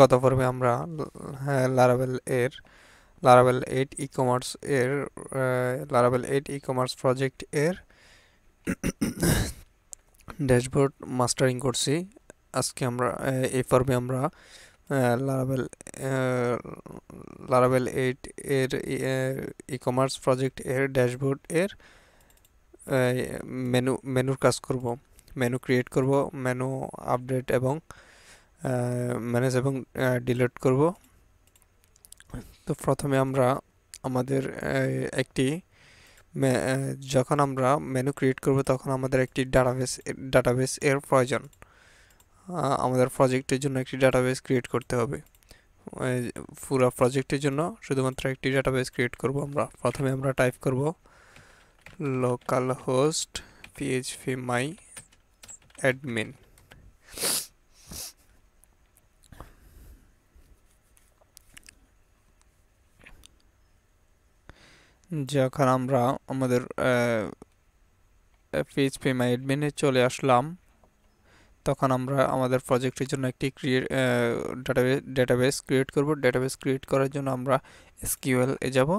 গত পর্বে আমরা লারাভেল হ্যাঁ, এর লারাবেল এইট ই কমার্স এর লারাবেল এইট ই কমার্স প্রজেক্ট এর ড্যাশবোর্ড মাস্টারিং করছি আজকে আমরা এই পর্বে আমরা লারাভেল লারাভেল এইট এর ই কমার্স প্রজেক্ট এর ড্যাশবোর্ড এর মেনু মেনুর কাজ করব মেনু ক্রিয়েট করব মেনু আপডেট এবং ম্যানেজ এবং ডিলিট করব তো প্রথমে আমরা আমাদের একটি যখন আমরা মেনু ক্রিয়েট করব তখন আমাদের একটি ডাটাবেস ডাটাবেস এর প্রয়োজন আমাদের প্রজেক্টের জন্য একটি ডাটাবেস ক্রিয়েট করতে হবে পুরো প্রজেক্টের জন্য শুধুমাত্র একটি ডাটাবেস ক্রিয়েট করব আমরা প্রথমে আমরা টাইপ করব localhost PHP my admin যখন আমরা আমাদের পিএইচপি মাই অ্যাডমিনে চলে আসলাম তখন আমরা আমাদের প্রজেক্টের জন্য একটি ক্রিয়েট ডাটাবেস ডাটাবেস ক্রিয়েট করব ডাটাবেস ক্রিয়েট করার জন্য আমরা এসকিউএল এ যাব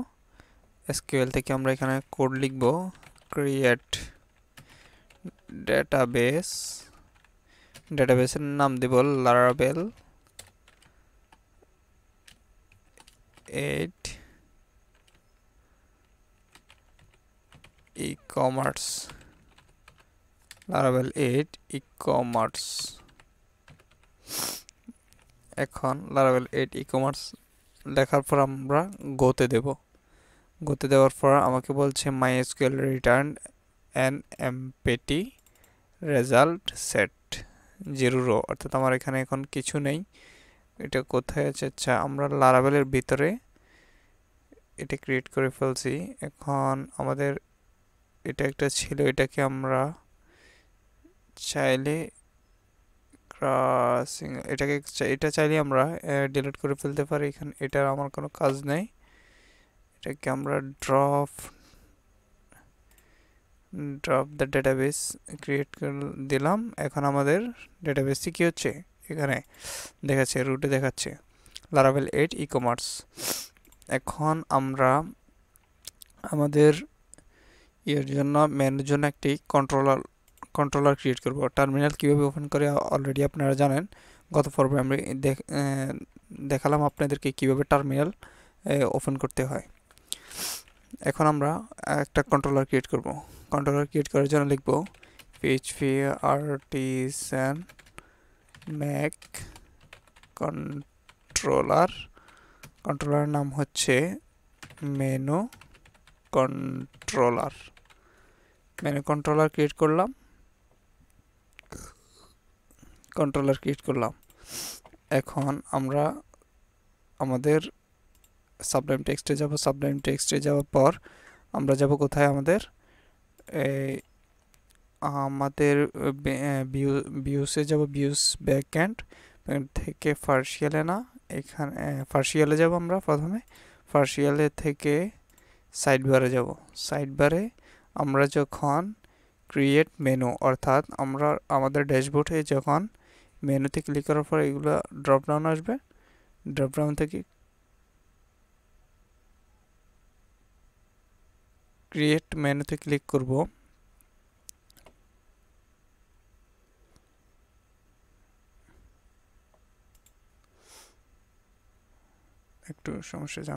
এসকিউএল থেকে আমরা এখানে কোড লিখব ক্রিয়েট ডাটাবেস ডাটাবেসের নাম দেব লারাবেল এইট e-commerce laravel 8 e-commerce এখন laravel 8 e-commerce লেখার পর আমরা গোতে দেব গোতে দেওয়ার পর আমাকে বলছে mysql return an empty result set set row অর্থাৎ আমার এখানে এখন কিছু নেই এটা কোথায় আছে আচ্ছা আমরা লারাবেলের ভিতরে এটা ক্রিয়েট করে ফেলছি এখন আমাদের এটা একটা ছিল এটাকে আমরা চাইলে ক্রাসিং এটাকে এটা চাইলে আমরা ডিলিট করে ফেলতে পারি এখানে এটার আমার কোনো কাজ নেই এটাকে আমরা drop drop the database create দিলাম এখন আমাদের ডেটাবেসটি কী হচ্ছে এখানে দেখাচ্ছে রুটে দেখাচ্ছে লারাভেল এইট ই কমার্স এখন আমরা আমাদের এর জন্য মেনুর জন্য একটি কন্ট্রোলার কন্ট্রোলার ক্রিয়েট করব টার্মিনাল কীভাবে ওপেন করে অলরেডি আপনারা জানেন গত পর্বে আমি দেখালাম আপনাদেরকে কীভাবে টার্মিনাল ওপেন করতে হয় এখন আমরা একটা কন্ট্রোলার ক্রিয়েট করব কন্ট্রোলার ক্রিয়েট করার জন্য লিখব PHP artisan make controller controller নাম হচ্ছে menu controller menu controller create করলাম কন্ট্রোলার ক্রিয়েট করলাম এখন আমরা আমাদের সাবলাইম টেক্সটে যাব সাবলাইম টেক্সটে যাওয়ার পর আমরা যাব কোথায় আমাদের আমাদের ভিউসে যাব ভিউস ব্যাক অ্যান্ড থেকে ফার্সিয়ালে না এখানে ফার্সিয়ালে যাব আমরা প্রথমে ফার্সিয়ালে থেকে সাইডবারে যাব সাইডবারে আমরা যখন ক্রিয়েট মেনু অর্থাৎ আমরা আমাদের ড্যাশবোর্ডে যখন মেনুতে ক্লিক করার পর এগুলো ড্রপডাউন আসবে ড্রপডাউন থেকে ক্রিয়েট মেনুতে ক্লিক করব একটু সমস্যা